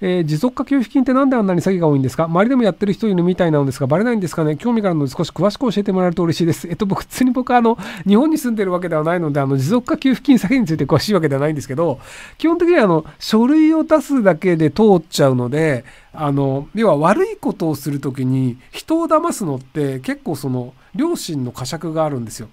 えー、持続化給付金って何であんなに詐欺が多いんですか周りでもやってる人いるみたいなのですが、バレないんですかね興味があるので少し詳しく教えてもらえると嬉しいです。えっと、僕、普通に僕、あの、日本に住んでるわけではないので、あの、持続化給付金詐欺について詳しいわけではないんですけど、基本的には、あの、書類を出すだけで通っちゃうので、あの、要は悪いことをするときに、人を騙すのって結構その、両親の呵責があるんですよ。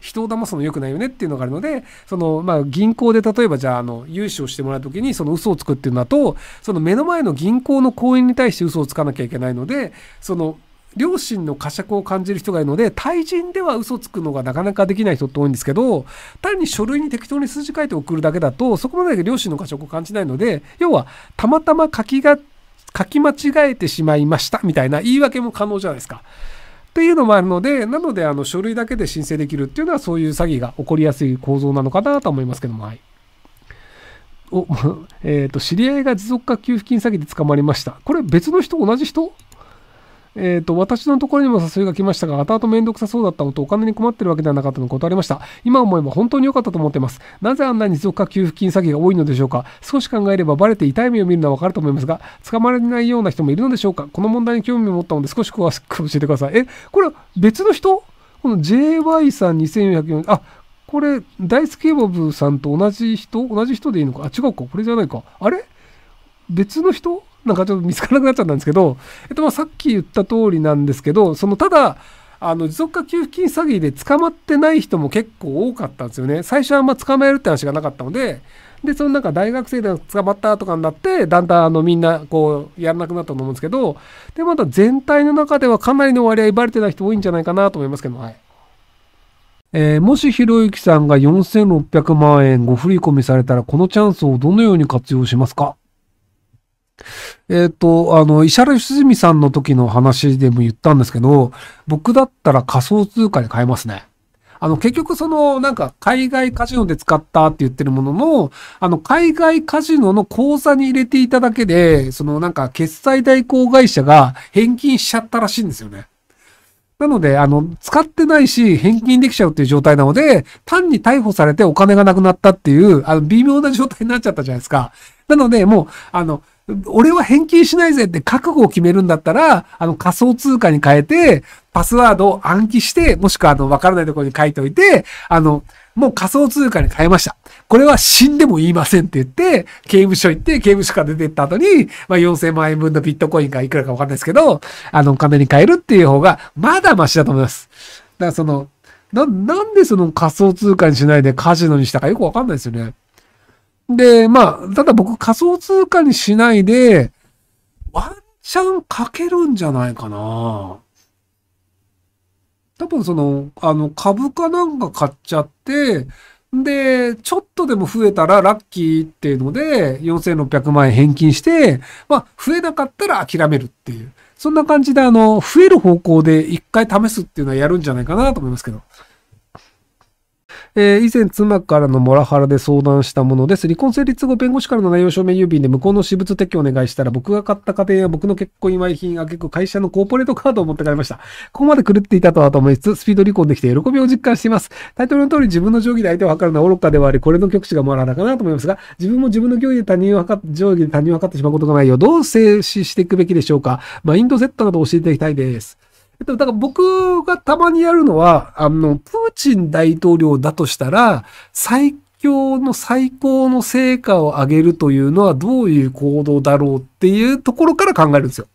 人を騙すの良くないよねっていうのがあるので、その、まあ、銀行で例えばじゃあ、あの、融資をしてもらうときに、その嘘をつくっていうのだと、その目の前の銀行の行員に対して嘘をつかなきゃいけないので、その、両親の呵責を感じる人がいるので、対人では嘘つくのがなかなかできない人って多いんですけど、単に書類に適当に数字書いて送るだけだと、そこまで両親の呵責を感じないので、要は、たまたま書きが、書き間違えてしまいましたみたいな言い訳も可能じゃないですか。っていうのもあるので、なので、あの、書類だけで申請できるっていうのは、そういう詐欺が起こりやすい構造なのかなと思いますけども、はい。お、えっ、ー、と、知り合いが持続化給付金詐欺で捕まりました。これ別の人同じ人えっ、ー、と、私のところにも誘いが来ましたが、後々めんどくさそうだったのとお金に困ってるわけではなかったのを断りました。今思えば本当に良かったと思っています。なぜあんなに持続化給付金詐欺が多いのでしょうか少し考えればバレて痛い目を見るのはわかると思いますが、捕まれないような人もいるのでしょうかこの問題に興味を持ったので少し詳しく教えてください。え、これ別の人この JY さん2440、あ、これ、大好きボブさんと同じ人同じ人でいいのかあ、違うか。これじゃないか。あれ別の人なんかちょっと見つからなくなっちゃったんですけど、えっと、まさっき言った通りなんですけど、そのただ、あの持続化給付金詐欺で捕まってない人も結構多かったんですよね。最初はあんま捕まえるって話がなかったので、で、そのなんか大学生で捕まったとかになって、だんだんあのみんなこうやらなくなったと思うんですけど、で、また全体の中ではかなりの割合バレてない人多いんじゃないかなと思いますけど、はい。えー、もしひろゆきさんが4600万円ご振り込みされたら、このチャンスをどのように活用しますかえっ、ー、と、あの、石原良純さんの時の話でも言ったんですけど、僕だったら仮想通貨に買えますね。あの、結局その、なんか、海外カジノで使ったって言ってるものの、あの、海外カジノの口座に入れていただけで、そのなんか、決済代行会社が返金しちゃったらしいんですよね。なので、あの、使ってないし、返金できちゃうっていう状態なので、単に逮捕されてお金がなくなったっていう、あの、微妙な状態になっちゃったじゃないですか。なので、もう、あの、俺は返金しないぜって覚悟を決めるんだったら、あの仮想通貨に変えて、パスワードを暗記して、もしくはあの、わからないところに書いておいて、あの、もう仮想通貨に変えました。これは死んでも言いませんって言って、刑務所行って、刑務所から出て行った後に、まあ、4000万円分のビットコインがいくらかわかんないですけど、あの、お金に変えるっていう方が、まだマシだと思います。だからその、な、なんでその仮想通貨にしないでカジノにしたかよくわかんないですよね。で、まあ、ただ僕仮想通貨にしないで、ワンチャンかけるんじゃないかな。多分その、あの、株かなんか買っちゃって、で、ちょっとでも増えたらラッキーっていうので、4600万円返金して、まあ、増えなかったら諦めるっていう。そんな感じで、あの、増える方向で一回試すっていうのはやるんじゃないかなと思いますけど。えー、以前妻からのモラハラで相談したものです。離婚成立後、弁護士からの内容証明郵便で向こうの私物撤去をお願いしたら、僕が買った家庭や僕の結婚祝い品、がげ構会社のコーポレートカードを持って帰りました。ここまで狂っていたとはと思いつつ、スピード離婚できて喜びを実感しています。タイトルの通り自分の定規で相手を測るのは愚かではあり、これの極致がモラハラかなと思いますが、自分も自分の定規で他人を測定規で他人を測ってしまうことがないよう、どう制止していくべきでしょうか。マインドセットなど教えていきたいです。だから僕がたまにやるのは、あの、プーチン大統領だとしたら、最強の最高の成果を上げるというのはどういう行動だろうっていうところから考えるんですよ。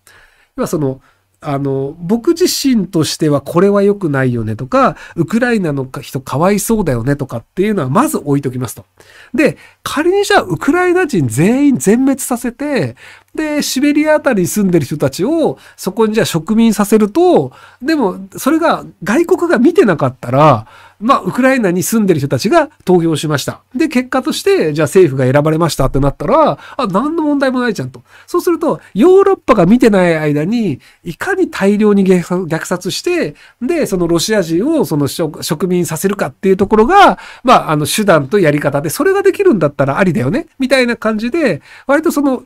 要はその、あの、僕自身としてはこれは良くないよねとか、ウクライナの人かわいそうだよねとかっていうのはまず置いときますと。で、仮にじゃあウクライナ人全員全滅させて、で、シベリアあたりに住んでる人たちをそこにじゃあ植民させると、でもそれが外国が見てなかったら、まあ、ウクライナに住んでる人たちが投票しました。で、結果として、じゃあ政府が選ばれましたってなったら、あ、何の問題もないじゃんと。そうすると、ヨーロッパが見てない間に、いかに大量に虐殺して、で、そのロシア人をその植民させるかっていうところが、まあ、あの、手段とやり方で、それができるんだったらありだよね、みたいな感じで、割とその、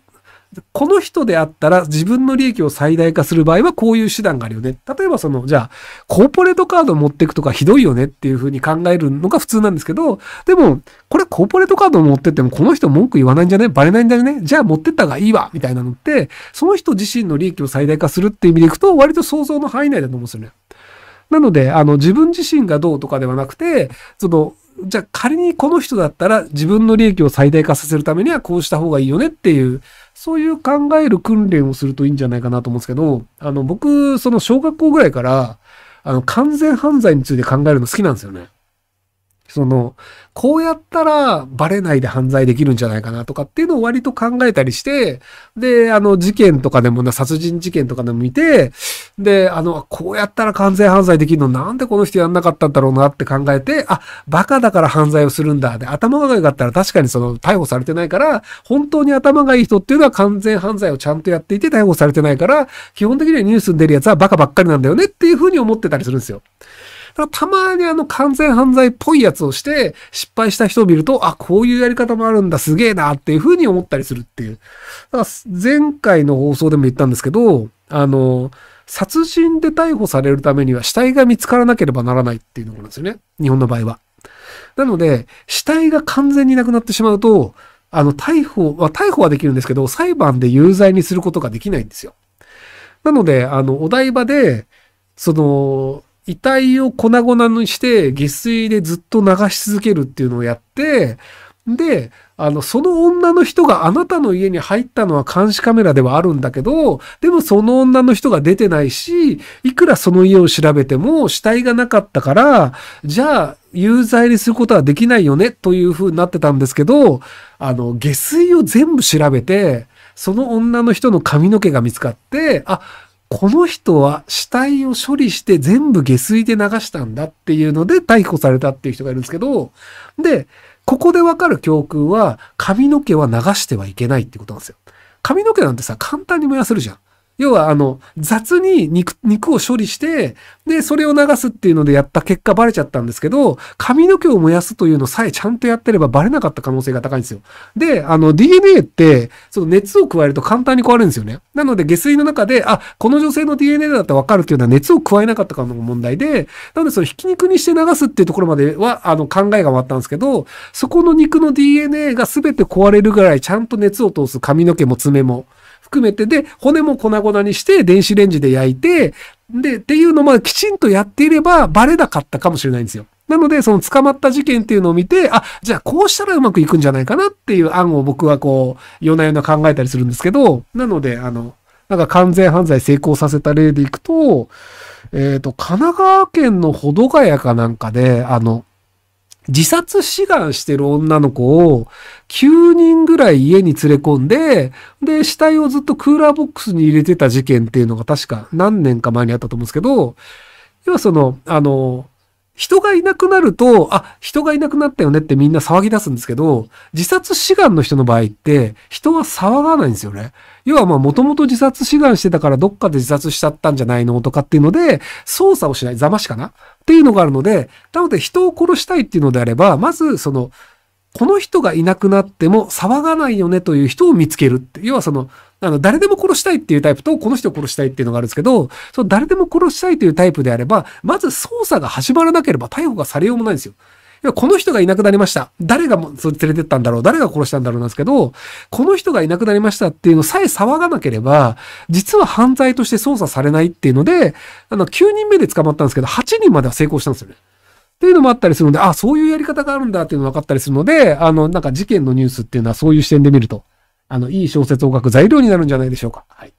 この人であったら自分の利益を最大化する場合はこういう手段があるよね。例えばその、じゃあ、コーポレートカードを持っていくとかひどいよねっていうふうに考えるのが普通なんですけど、でも、これコーポレートカードを持ってってもこの人文句言わないんじゃねバレないんだよねじゃあ持ってった方がいいわみたいなのって、その人自身の利益を最大化するっていう意味でいくと、割と想像の範囲内だと思うんですよね。なので、あの、自分自身がどうとかではなくて、その、じゃあ仮にこの人だったら自分の利益を最大化させるためにはこうした方がいいよねっていう、そういう考える訓練をするといいんじゃないかなと思うんですけど、あの、僕、その小学校ぐらいから、あの、完全犯罪について考えるの好きなんですよね。その、こうやったらバレないで犯罪できるんじゃないかなとかっていうのを割と考えたりして、で、あの事件とかでもな、殺人事件とかでも見て、で、あの、こうやったら完全犯罪できるの、なんでこの人やんなかったんだろうなって考えて、あ、バカだから犯罪をするんだ。で、頭が良かったら確かにその、逮捕されてないから、本当に頭がいい人っていうのは完全犯罪をちゃんとやっていて逮捕されてないから、基本的にはニュースに出るやつはバカばっかりなんだよねっていうふうに思ってたりするんですよ。たまにあの完全犯罪っぽいやつをして失敗した人を見ると、あ、こういうやり方もあるんだ、すげえなっていうふうに思ったりするっていう。だから前回の放送でも言ったんですけど、あの、殺人で逮捕されるためには死体が見つからなければならないっていうのこなんですよね。日本の場合は。なので、死体が完全になくなってしまうと、あの、逮捕、まあ、逮捕はできるんですけど、裁判で有罪にすることができないんですよ。なので、あの、お台場で、その、遺体を粉々にして、下水でずっと流し続けるっていうのをやって、で、あの、その女の人があなたの家に入ったのは監視カメラではあるんだけど、でもその女の人が出てないし、いくらその家を調べても死体がなかったから、じゃあ有罪にすることはできないよねという風になってたんですけど、あの、下水を全部調べて、その女の人の髪の毛が見つかって、あ、この人は死体を処理して全部下水で流したんだっていうので逮捕されたっていう人がいるんですけど、で、ここでわかる教訓は、髪の毛は流してはいけないってことなんですよ。髪の毛なんてさ、簡単に燃やせるじゃん。要はあの、雑に肉、肉を処理して、で、それを流すっていうのでやった結果バレちゃったんですけど、髪の毛を燃やすというのさえちゃんとやってればバレなかった可能性が高いんですよ。で、あの、DNA って、その熱を加えると簡単に壊れるんですよね。なので下水の中で、あ、この女性の DNA だったらわかるっていうのは熱を加えなかったかの問題で、なのでそのひき肉にして流すっていうところまでは、あの、考えが終わったんですけど、そこの肉の DNA が全て壊れるぐらいちゃんと熱を通す髪の毛も爪も。含めてで、骨も粉々にして電子レンジで焼いて、で、っていうのもきちんとやっていればバレなかったかもしれないんですよ。なので、その捕まった事件っていうのを見て、あ、じゃあこうしたらうまくいくんじゃないかなっていう案を僕はこう、夜な夜な考えたりするんですけど、なので、あの、なんか完全犯罪成功させた例でいくと、えっ、ー、と、神奈川県の保土ヶ谷かなんかで、あの、自殺志願してる女の子を9人ぐらい家に連れ込んで、で、死体をずっとクーラーボックスに入れてた事件っていうのが確か何年か前にあったと思うんですけど、要はその、あの、人がいなくなると、あ、人がいなくなったよねってみんな騒ぎ出すんですけど、自殺志願の人の場合って、人は騒がないんですよね。要はまあ、もともと自殺志願してたからどっかで自殺しちゃったんじゃないのとかっていうので、捜査をしない、ざましかなっていうのがあるので、なので人を殺したいっていうのであれば、まずその、この人がいなくなっても騒がないよねという人を見つけるって。要はその、あの、誰でも殺したいっていうタイプと、この人を殺したいっていうのがあるんですけど、その誰でも殺したいというタイプであれば、まず捜査が始まらなければ逮捕がされようもないんですよ。この人がいなくなりました。誰が連れてったんだろう誰が殺したんだろうなんですけど、この人がいなくなりましたっていうのさえ騒がなければ、実は犯罪として捜査されないっていうので、あの、9人目で捕まったんですけど、8人までは成功したんですよね。っていうのもあったりするので、あ、そういうやり方があるんだっていうのが分かったりするので、あの、なんか事件のニュースっていうのはそういう視点で見ると、あの、いい小説を書く材料になるんじゃないでしょうか。はい。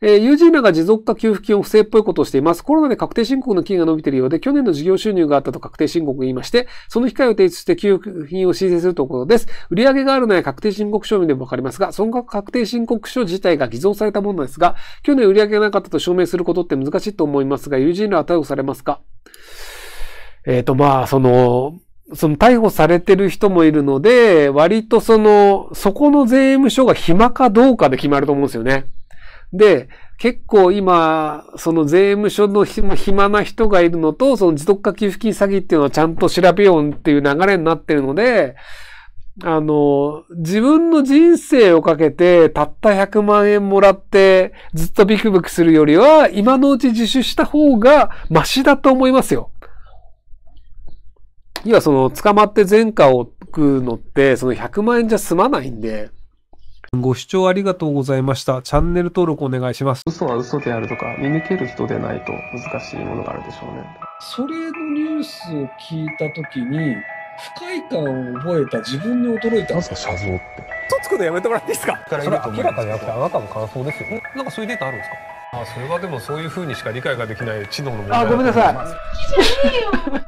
えー、友人らが持続化給付金を不正っぽいことをしています。コロナで確定申告の金が伸びているようで、去年の事業収入があったと確定申告を言いまして、その機会を提出して給付金を申請するということです。売上があるのは確定申告書を見れわかりますが、その確定申告書自体が偽造されたものですが、去年売上がなかったと証明することって難しいと思いますが、友人らは逮捕されますかえっ、ー、と、まあ、その、その逮捕されてる人もいるので、割とその、そこの税務署が暇かどうかで決まると思うんですよね。で、結構今、その税務署の暇な人がいるのと、その持続化給付金詐欺っていうのはちゃんと調べようっていう流れになってるので、あの、自分の人生をかけて、たった100万円もらって、ずっとビクビクするよりは、今のうち自首した方が、マシだと思いますよ。要はその、捕まって前科を置くのって、その100万円じゃ済まないんで。ご視聴ありがとうございました。チャンネル登録お願いします。嘘は嘘であるとか、見抜ける人でないと難しいものがあるでしょうね。それのニュースを聞いたときに、不快感を覚えた自分に驚いた。なんすか、写像って。嘘つくのやめてもらっていいですか明らかにゃって、あなたの感想ですよね。なんかそういうデータあるんですかあそれはでもそういうふうにしか理解ができない知能の問題あごめんなさい。